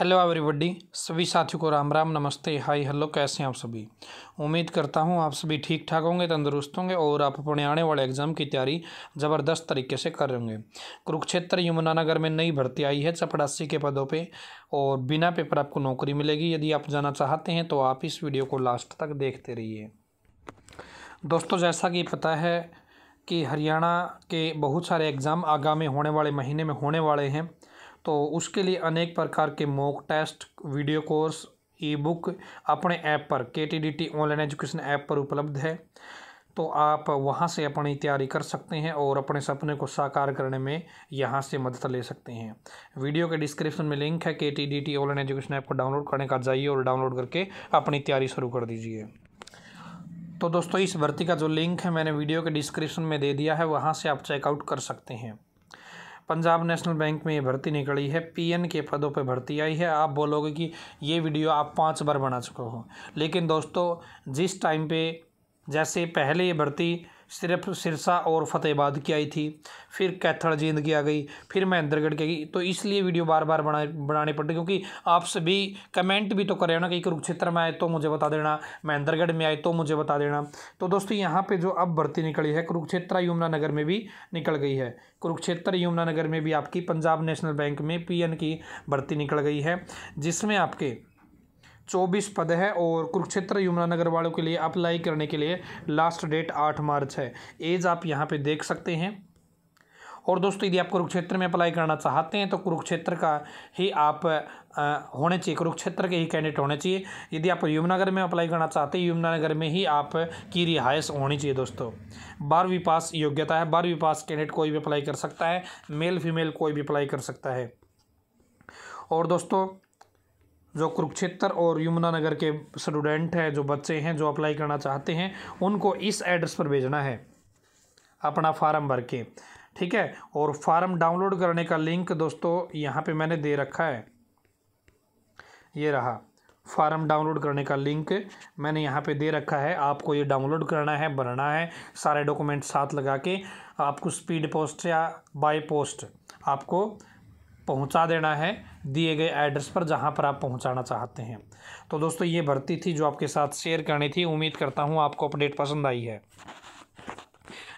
hello everybody सभी साथियों को राम राम नमस्ते हाय हेलो कैसे हैं आप सभी उम्मीद करता हूं आप सभी ठीक ठाक होंगे तंदुरुस्त होंगे और आप अपने आने वाले एग्ज़ाम की तैयारी ज़बरदस्त तरीके से कर रहे होंगे कुरुक्षेत्र यमुनानगर में नई भर्ती आई है चपड़ासी के पदों पे और बिना पेपर आपको नौकरी मिलेगी यदि आप जाना चाहते हैं तो आप इस वीडियो को लास्ट तक देखते रहिए दोस्तों जैसा कि पता है कि हरियाणा के बहुत सारे एग्ज़ाम आगामी होने वाले महीने में होने वाले हैं तो उसके लिए अनेक प्रकार के mock test video course e book अपने ऐप पर K T D T online education app पर उपलब्ध है तो आप वहाँ से अपनी तैयारी कर सकते हैं और अपने सपने को साकार करने में यहाँ से मदद ले सकते हैं वीडियो के डिस्क्रिप्शन में लिंक है K T D T online education app को डाउनलोड करने का जाइए और डाउनलोड करके अपनी तैयारी शुरू कर दीजिए तो दोस्तों इस भर्ती का जो लिंक है मैंने वीडियो के डिस्क्रिप्शन में दे दिया है वहाँ से आप चेकआउट कर सकते हैं पंजाब नेशनल बैंक में ये भर्ती निकली है पीएन के पदों पे भर्ती आई है आप बोलोगे कि ये वीडियो आप पाँच बार बना चुके हो लेकिन दोस्तों जिस टाइम पे जैसे पहले ये भर्ती सिर्फ सिरसा और फतेहबाद की आई थी फिर कैथड़ जींद की आ गई फिर महेंद्रगढ़ की आ गई तो इसलिए वीडियो बार बार बना बनाने पड़ते क्योंकि आप सभी कमेंट भी तो कर रहे हो ना कि कुरुक्षेत्र में आए तो मुझे बता देना महेंद्रगढ़ में आए तो मुझे बता देना तो दोस्तों यहाँ पर जो अब भर्ती निकली है कुरुक्षेत्र यमुनानगर में भी निकल गई है कुरुक्षेत्र यमुनानगर में भी आपकी पंजाब नेशनल बैंक में पी की भर्ती निकल गई है जिसमें आपके चौबीस पद हैं और कुरुक्षेत्र यमुनानगर वालों के लिए अप्लाई करने के लिए लास्ट डेट आठ मार्च है एज आप यहाँ पर देख सकते हैं और दोस्तों यदि आप कुरुक्षेत्र में अप्लाई करना चाहते हैं तो कुरुक्षेत्र का ही आप होने चाहिए कुरुक्षेत्र के ही कैंडिडेट होने चाहिए यदि आप यमुनानगर में अप्लाई करना चाहते हैं यमुनानगर में ही आप की रिहायश होनी चाहिए दोस्तों बारहवीं पास योग्यता है बारहवीं पास कैंडिडेट कोई भी अप्लाई कर सकता है मेल फीमेल कोई भी अप्लाई कर सकता है और दोस्तों जो कुरुक्षेत्र और यमुनानगर के स्टूडेंट हैं जो बच्चे हैं जो अप्लाई करना चाहते हैं उनको इस एड्रेस पर भेजना है अपना फार्म भर के ठीक है और फार्म डाउनलोड करने का लिंक दोस्तों यहाँ पे मैंने दे रखा है ये रहा फार्म डाउनलोड करने का लिंक मैंने यहाँ पे दे रखा है आपको ये डाउनलोड करना है भरना है सारे डॉक्यूमेंट साथ लगा के आपको स्पीड पोस्ट या बाय पोस्ट आपको पहुंचा देना है दिए गए एड्रेस पर जहां पर आप पहुंचाना चाहते हैं तो दोस्तों ये भर्ती थी जो आपके साथ शेयर करनी थी उम्मीद करता हूं आपको अपडेट पसंद आई है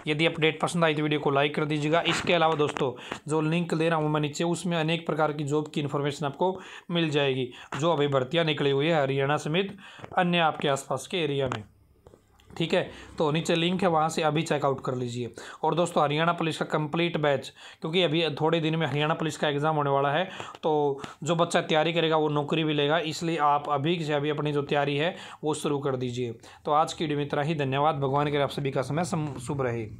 यदि अपडेट पसंद आई तो वीडियो को लाइक कर दीजिएगा इसके अलावा दोस्तों जो लिंक दे रहा हूँ मैं नीचे उसमें अनेक प्रकार की जॉब की इन्फॉर्मेशन आपको मिल जाएगी जो अभी भर्तियाँ निकली हुई है हरियाणा समेत अन्य आपके आसपास के एरिया में ठीक है तो नीचे लिंक है वहाँ से अभी चेकआउट कर लीजिए और दोस्तों हरियाणा पुलिस का कंप्लीट बैच क्योंकि अभी थोड़े दिन में हरियाणा पुलिस का एग्ज़ाम होने वाला है तो जो बच्चा तैयारी करेगा वो नौकरी भी लेगा इसलिए आप अभी से अभी अपनी जो तैयारी है वो शुरू कर दीजिए तो आज की वीडियो में इतना ही धन्यवाद भगवान के आप सभी का समय शुभ रहे